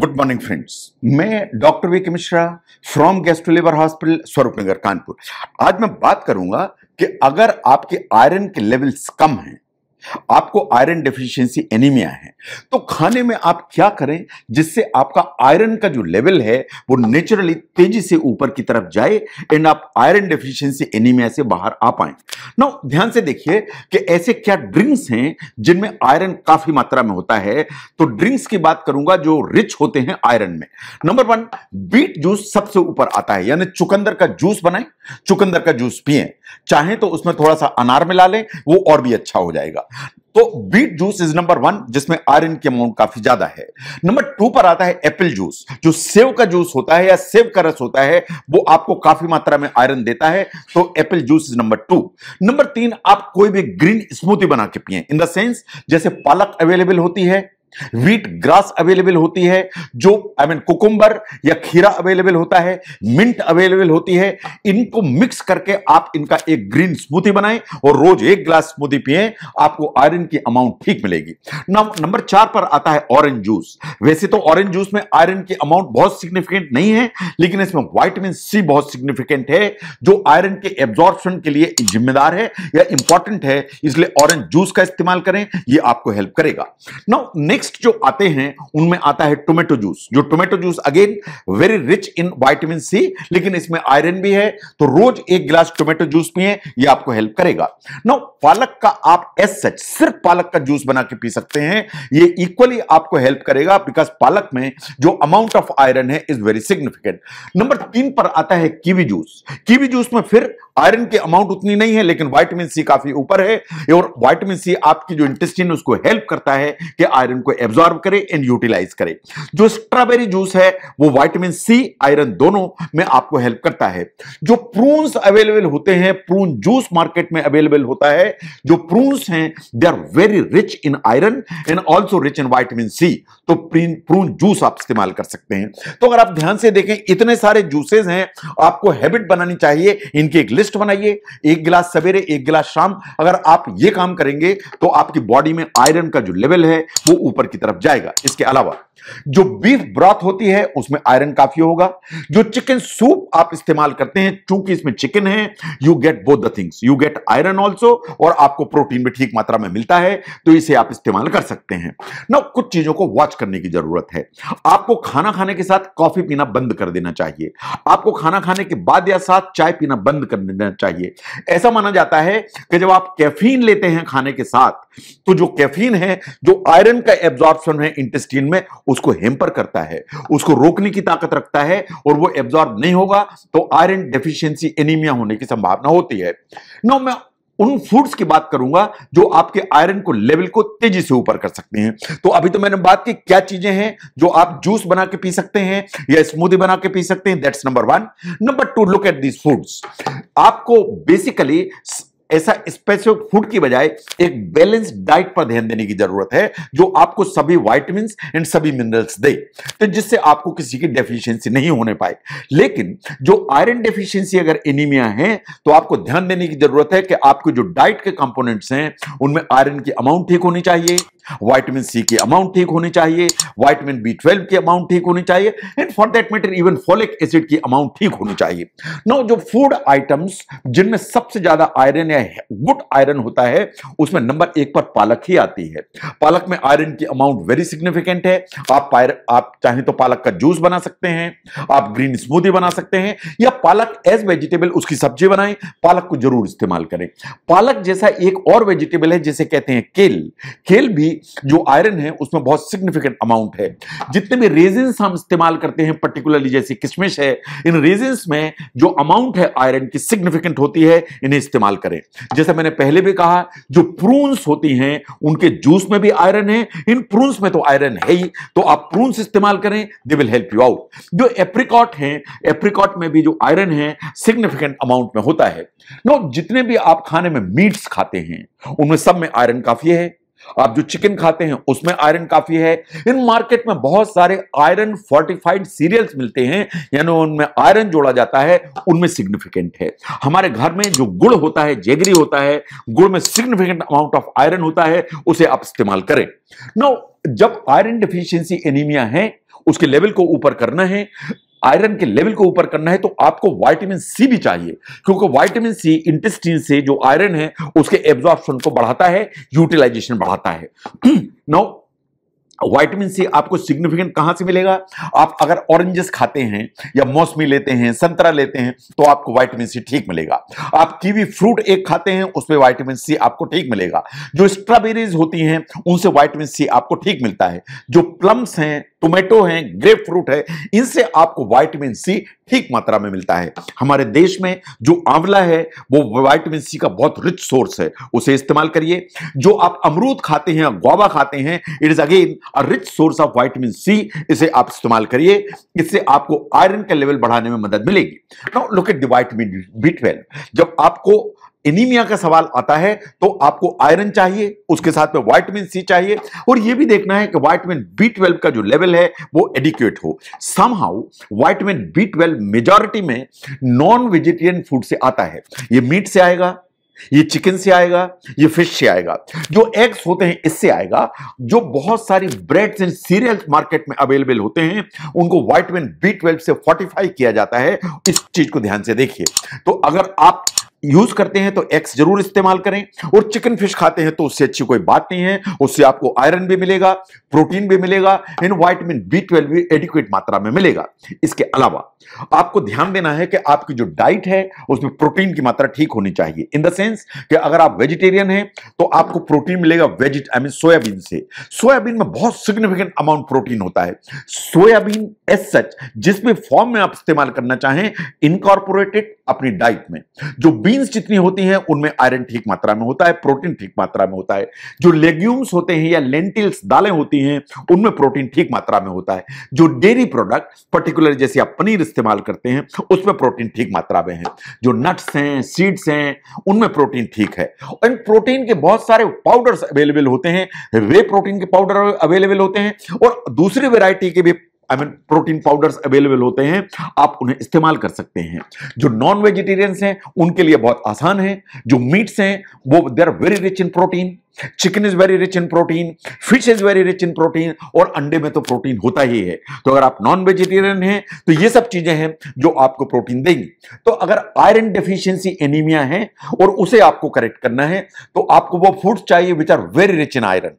good morning friends मैं doctor V Mishra from gastro liver hospital Swaroop Nagar Kanpur आज मैं बात करूंगा कि अगर आपके आयरन के लेवल्स कम हैं आपको आयरन डेफिशिएंसी एनीमिया है तो खाने में आप क्या करें जिससे आपका आयरन का जो लेवल है वो नेचुरली तेजी से ऊपर की तरफ जाए एंड आप आयरन डेफिशिएंसी एनीमिया से बाहर आ पाए ना ध्यान से देखिए कि ऐसे क्या ड्रिंक्स हैं जिनमें आयरन काफी मात्रा में होता है तो ड्रिंक्स की बात करूंगा जो रिच होते हैं आयरन में नंबर वन बीट जूस सबसे ऊपर आता है यानी चुकंदर का जूस बनाए चुकंदर का जूस पिए चाहे तो उसमें थोड़ा सा अनार मिला लें वो और भी अच्छा हो जाएगा तो beet juice is number one जिसमें आयरन की अमाउंट काफी ज्यादा है नंबर टू पर आता है एप्पल जूस जो सेव का जूस होता है या सेव का रस होता है वो आपको काफी मात्रा में आयरन देता है तो apple juice is number two number तीन आप कोई भी ग्रीन स्मूथी बना के पिए इन द सेंस जैसे पालक अवेलेबल होती है वीट ग्रास अवेलेबल होती है जो आई मीन कुकुम्बर या खीरा अवेलेबल होता है मिंट अवेलेबल होती है इनको मिक्स करके आप इनका एक ग्रीन स्मूदी बनाएं और रोज एक ग्लास स्मूदी पिए आपको आयरन की अमाउंट ठीक मिलेगी नंबर चार पर आता है ऑरेंज जूस वैसे तो ऑरेंज जूस में आयरन की अमाउंट बहुत सिग्निफिकेंट नहीं है लेकिन इसमें वाइटमिन सी बहुत सिग्निफिकेंट है जो आयरन के एब्जॉर्बन के लिए जिम्मेदार है या इंपॉर्टेंट है इसलिए ऑरेंज जूस का इस्तेमाल करें यह आपको हेल्प करेगा नाउ नेक्स्ट नेक्स्ट जो आते हैं उनमें आता है टोमेटो जूस जो tomato juice again very rich in vitamin C लेकिन इसमें आयरन भी है तो रोज एक गिलास टोमेटो जूस पिए ये आपको हेल्प करेगा नो पालक का आप एस सच सिर्फ पालक का जूस बना के पी सकते हैं ये इक्वली आपको हेल्प करेगा बिकॉज पालक में जो अमाउंट ऑफ आयरन है इज वेरी सिग्निफिकेंट नंबर तीन पर आता है कीवी जूस कीवी जूस में फिर आयरन की अमाउंट उतनी नहीं है लेकिन वाइटामिन सी काफी ऊपर है और वाइटामिन सी आपकी जो इंटेस्टिन उसको हेल्प करता है कि आयरन को एब्जॉर्ब करे एंड यूटिलाइज करे जो स्ट्रॉबेरी जूस है वो वाइटामिन सी आयरन दोनों में आपको हेल्प करता है जो प्रून्स अवेलेबल होते हैं प्रून जूस मार्केट में अवेलेबल होता है जो प्रून्स हैं they are very rich in iron and also rich in vitamin C तो प्रून जूस आप इस्तेमाल कर सकते हैं तो अगर आप ध्यान से देखें इतने सारे जूसेज हैं आपको हैबिट बनानी चाहिए इनकी एक लिस्ट लिस्ट बनाइए एक गिलास सवेरे एक गिलास शाम अगर आप ये काम करेंगे तो आपकी बॉडी में आयरन का जो लेवल है वो ऊपर की तरफ जाएगा इसके अलावा जो बीफ ब्रॉथ होती है उसमें आयरन काफी होगा जो चिकन सूप आप इस्तेमाल करते हैं चूंकि इसमें चिकन है you get both the things you get iron also और आपको प्रोटीन भी ठीक मात्रा में मिलता है तो इसे आप इस्तेमाल कर सकते हैं ना कुछ चीजों को वॉच करने की जरूरत है आपको खाना खाने के साथ कॉफी पीना बंद कर देना चाहिए आपको खाना खाने के बाद या साथ चाय पीना बंद कर लेना चाहिए ऐसा माना जाता है कि जब आप कैफीन लेते हैं खाने के साथ तो जो कैफीन है जो आयरन का एब्जॉर्बन है इंटेस्टीन में उसको हेम्पर करता है उसको रोकने की ताकत रखता है और वो एब्जॉर्ब नहीं होगा तो आयरन डेफिशिएंसी एनीमिया होने की संभावना होती है नो मैं उन फूड्स की बात करूंगा जो आपके आयरन को लेवल को तेजी से ऊपर कर सकते हैं तो अभी तो मैंने बात की क्या चीजें हैं जो आप जूस बना के पी सकते हैं या स्मूदी बना के पी सकते हैं that's number one number two look at these foods आपको बेसिकली ऐसा स्पेसिफिक फूड की बजाय एक बैलेंस डाइट पर ध्यान देने की जरूरत है जो आपको सभी वाइटमिन एंड सभी मिनरल्स दे तो जिससे आपको किसी की डेफिशिएंसी नहीं होने पाए लेकिन जो आयरन डेफिशिएंसी अगर एनीमिया है तो आपको ध्यान देने की जरूरत है कि आपके जो डाइट के कंपोनेंट्स हैं उनमें आयरन की अमाउंट ठीक होनी चाहिए वाइटमिन सी की अमाउंट ठीक होनी चाहिए वाइटमिन बी ट्वेल्व की अमाउंट ठीक होनी चाहिए and for that matter even folic acid की अमाउंट ठीक होनी चाहिए नो जो फूड आइटम्स जिनमें सबसे ज्यादा आयरन या गुड आयरन होता है उसमें नंबर एक पर पालक ही आती है पालक में आयरन की अमाउंट वेरी सिग्निफिकेंट है आप आप चाहें तो पालक का जूस बना सकते हैं आप ग्रीन स्मूदी बना सकते हैं या पालक एज वेजिटेबल उसकी सब्जी बनाएं पालक को जरूर इस्तेमाल करें पालक जैसा एक और वेजिटेबल है जिसे कहते हैं केल केल भी जो आयरन है उसमें बहुत सिग्निफिकेंट अमाउंट है जितने भी रेजेंस हम इस्तेमाल करते हैं पर्टिकुलरली जैसे किशमिश है इन रेजेंस में जो अमाउंट है आयरन की सिग्निफिकेंट होती है इन्हें इस्तेमाल करें जैसे मैंने पहले भी कहा जो प्रून्स होती हैं उनके जूस में भी आयरन है इन प्रून्स में तो आयरन है ही तो आप प्रून्स इस्तेमाल करें they will help you out जो एप्रिकॉट है एप्रिकॉट में भी जो आयरन है सिग्निफिकेंट अमाउंट में होता है नो जितने भी आप खाने में मीट्स खाते हैं उनमें सब में आयरन काफी है आप जो चिकन खाते हैं उसमें आयरन काफी है इन मार्केट में बहुत सारे आयरन फोर्टिफाइड सीरियल्स मिलते हैं यानी उनमें आयरन जोड़ा जाता है उनमें सिग्निफिकेंट है हमारे घर में जो गुड़ होता है जेगरी होता है गुड़ में सिग्निफिकेंट अमाउंट ऑफ आयरन होता है उसे आप इस्तेमाल करें नो जब आयरन डिफिशियंसी एनीमिया है उसके लेवल को ऊपर करना है आयरन के लेवल को ऊपर करना है तो आपको वाइटामिन सी भी चाहिए क्योंकि वाइटामिन सी इंटेस्टीन से जो आयरन है उसके एब्जॉर्प्शन को बढ़ाता है यूटिलाइजेशन बढ़ाता है नौ वाइटामिन सी आपको सिग्निफिकेंट कहां से मिलेगा आप अगर ऑरेंजेस खाते हैं या मौसमी लेते हैं संतरा लेते हैं तो आपको वाइटामिन सी ठीक मिलेगा आप कीवी फ्रूट एक खाते हैं उसमें वाइटामिन सी आपको ठीक मिलेगा जो स्ट्रॉबेरीज होती हैं उनसे वाइटामिन सी आपको ठीक मिलता है जो प्लम्स हैं टोमेटो है ग्रेप फ्रूट है इनसे आपको वाइटमिन सी ठीक मात्रा में मिलता है हमारे देश में जो आंवला है वो वाइटामिन सी का बहुत रिच सोर्स है उसे इस्तेमाल करिए जो आप अमरूद खाते हैं ग्वाबा खाते हैं it is again a rich source of vitamin C इसे आप इस्तेमाल करिए इससे आपको आयरन का लेवल बढ़ाने में मदद मिलेगी now look at the vitamin B twelve जब आपको एनीमिया का सवाल आता है तो आपको आयरन चाहिए उसके साथ में वाइटमिन सी चाहिए और यह भी देखना है कि वाइटमिन बी ट्वेल्व का जो लेवल है वो एडिक्यूट हो somehow vitamin B twelve majority में नॉन वेजिटेरियन फूड से आता है ये मीट से आएगा ये चिकन से आएगा ये फिश से आएगा जो एग्स होते हैं इससे आएगा जो बहुत सारी ब्रेड्स एंड सीरियल्स मार्केट में अवेलेबल होते हैं उनको वाइटमिन बी ट्वेल्व से फोर्टिफाई किया जाता है इस चीज को ध्यान से देखिए तो अगर आप यूज करते हैं तो एक्स जरूर इस्तेमाल करें और चिकन फिश खाते हैं तो उससे अच्छी कोई बात नहीं है उससे आपको आयरन भी मिलेगा प्रोटीन भी मिलेगा एंड वाइटमिन बी ट्वेल्व भी एडिक्वेट मात्रा में मिलेगा इसके अलावा आपको ध्यान देना है कि आपकी जो डाइट है उसमें प्रोटीन की मात्रा ठीक होनी चाहिए इन द सेंस कि अगर आप वेजिटेरियन हैं तो आपको प्रोटीन मिलेगा वेजिट आई मीन सोयाबीन से सोयाबीन में बहुत सिग्निफिकेंट अमाउंट प्रोटीन होता है सोयाबीन एस सच जिस भी फॉर्म में आप इस्तेमाल करना चाहें इनकॉर्पोरेटेड अपनी डाइट में जो बी बीन्स जितनी होती हैं उनमें आयरन ठीक मात्रा में होता है प्रोटीन ठीक मात्रा में होता है जो लेग्यूम्स होते हैं या लेंटिल्स दालें होती हैं उनमें प्रोटीन ठीक मात्रा में होता है जो डेयरी प्रोडक्ट पर्टिकुलर जैसे आप पनीर इस्तेमाल करते हैं उसमें प्रोटीन ठीक मात्रा में है जो नट्स हैं सीड्स हैं उनमें प्रोटीन ठीक है इन प्रोटीन के बहुत सारे पाउडर्स अवेलेबल होते हैं वे प्रोटीन के पाउडर अवेलेबल होते हैं और दूसरी वेरायटी के भी I mean protein powders available होते हैं आप उन्हें इस्तेमाल कर सकते हैं जो नॉन वेजिटेरियंस हैं उनके लिए बहुत आसान है जो मीट्स हैं वो they are very rich in protein chicken is very rich in protein fish is very rich in protein और अंडे में तो प्रोटीन होता ही है तो अगर आप नॉन वेजिटेरियन हैं तो ये सब चीजें हैं जो आपको प्रोटीन देंगी तो अगर आयरन डेफिशिएंसी एनीमिया है और उसे आपको करेक्ट करना है तो आपको वो फूड्स चाहिए which are very rich in iron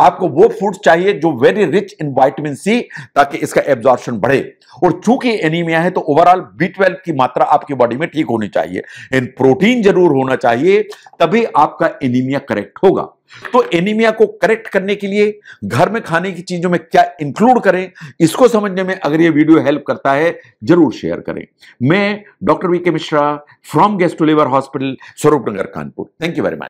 आपको वो फूड चाहिए जो very rich in vitamin C ताकि इसका एब्जॉर्प्शन बढ़े और चूंकि एनीमिया है तो ओवरऑल बी ट्वेल्व की मात्रा आपकी बॉडी में ठीक होनी चाहिए इन प्रोटीन जरूर होना चाहिए तभी आपका एनीमिया करेक्ट होगा तो एनीमिया को करेक्ट करने के लिए घर में खाने की चीजों में क्या इंक्लूड करें इसको समझने में अगर ये वीडियो हेल्प करता है जरूर शेयर करें मैं doctor V Mishra from gastro liver hospital Swaroop Nagar Kanpur thank you very much